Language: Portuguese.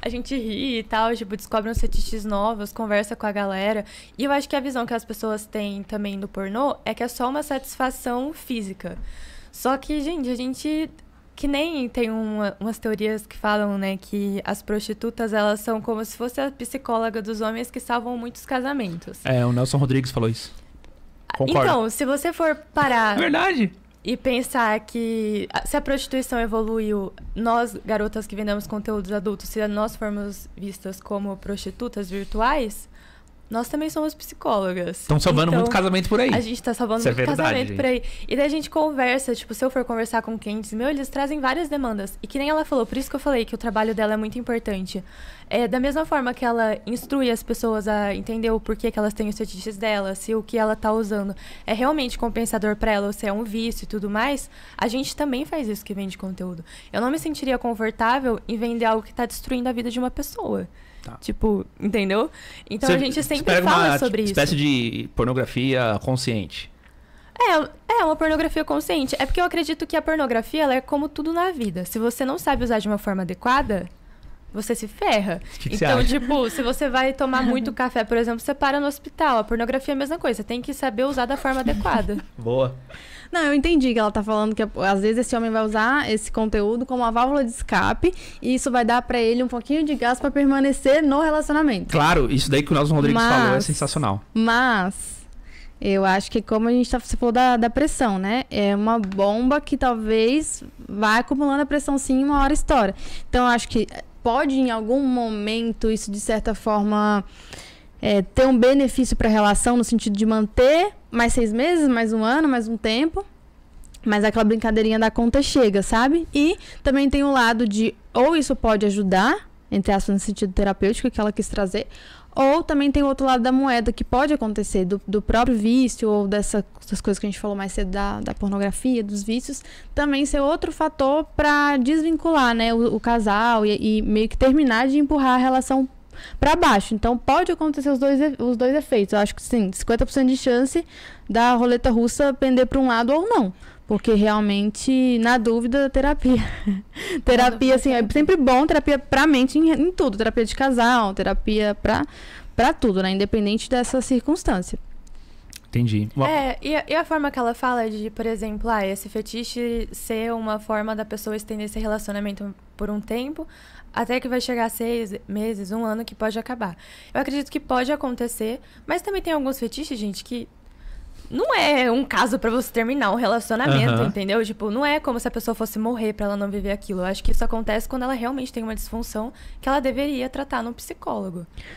a gente ri e tal, tipo, descobre uns fetiches novos, conversa com a galera. E eu acho que a visão que as pessoas têm também do pornô é que é só uma satisfação física. Só que, gente, a gente que nem tem uma, umas teorias que falam, né, que as prostitutas elas são como se fosse a psicóloga dos homens que salvam muitos casamentos. É, o Nelson Rodrigues falou isso. Concordo. Então, se você for parar. É verdade. E pensar que ah, se a prostituição evoluiu, nós, garotas que vendemos conteúdos adultos, se nós formos vistas como prostitutas virtuais, nós também somos psicólogas. Estão salvando então, muito casamento por aí. A gente está salvando Isso muito é verdade, casamento gente. por aí. E daí a gente conversa, tipo, se eu for conversar com diz, meu, eles trazem várias demandas. E que nem ela falou, por isso que eu falei que o trabalho dela é muito importante. É, da mesma forma que ela instrui as pessoas a entender o porquê que elas têm os fetiches dela, se o que ela tá usando é realmente compensador para ela, ou se é um vício e tudo mais, a gente também faz isso que vende conteúdo. Eu não me sentiria confortável em vender algo que tá destruindo a vida de uma pessoa. Tá. Tipo, entendeu? Então a gente sempre fala uma sobre espécie isso. espécie de pornografia consciente. É, é uma pornografia consciente. É porque eu acredito que a pornografia ela é como tudo na vida. Se você não sabe usar de uma forma adequada, você se ferra. Que que então, tipo, se você vai tomar muito café, por exemplo, você para no hospital. A pornografia é a mesma coisa. Você tem que saber usar da forma adequada. Boa. Não, eu entendi que ela tá falando que às vezes esse homem vai usar esse conteúdo como uma válvula de escape e isso vai dar para ele um pouquinho de gás para permanecer no relacionamento. Claro, isso daí que o Nelson Rodrigues mas, falou é sensacional. Mas eu acho que como a gente tá, se falou da, da pressão, né? É uma bomba que talvez vai acumulando a pressão sim, uma hora estoura. Então eu acho que pode em algum momento isso de certa forma é, ter um benefício para a relação no sentido de manter mais seis meses, mais um ano, mais um tempo. Mas aquela brincadeirinha da conta chega, sabe? E também tem o lado de ou isso pode ajudar, entre aspas, no sentido terapêutico que ela quis trazer, ou também tem o outro lado da moeda que pode acontecer, do, do próprio vício ou dessa, dessas coisas que a gente falou mais cedo da, da pornografia, dos vícios, também ser outro fator para desvincular né, o, o casal e, e meio que terminar de empurrar a relação para baixo. Então pode acontecer os dois, os dois efeitos. Eu acho que sim, 50% de chance da roleta russa pender para um lado ou não. Porque realmente, na dúvida, terapia. terapia, assim, é sempre bom terapia a mente em, em tudo. Terapia de casal, terapia para tudo, né? Independente dessa circunstância. Entendi. É, e a, e a, forma que ela fala de, por exemplo, ah, esse fetiche ser uma forma da pessoa estender esse relacionamento por um tempo, até que vai chegar seis meses, um ano, que pode acabar. Eu acredito que pode acontecer, mas também tem alguns fetiches, gente, que não é um caso para você terminar um relacionamento, uhum. entendeu? Tipo, não é como se a pessoa fosse morrer para ela não viver aquilo. Eu acho que isso acontece quando ela realmente tem uma disfunção que ela deveria tratar num psicólogo.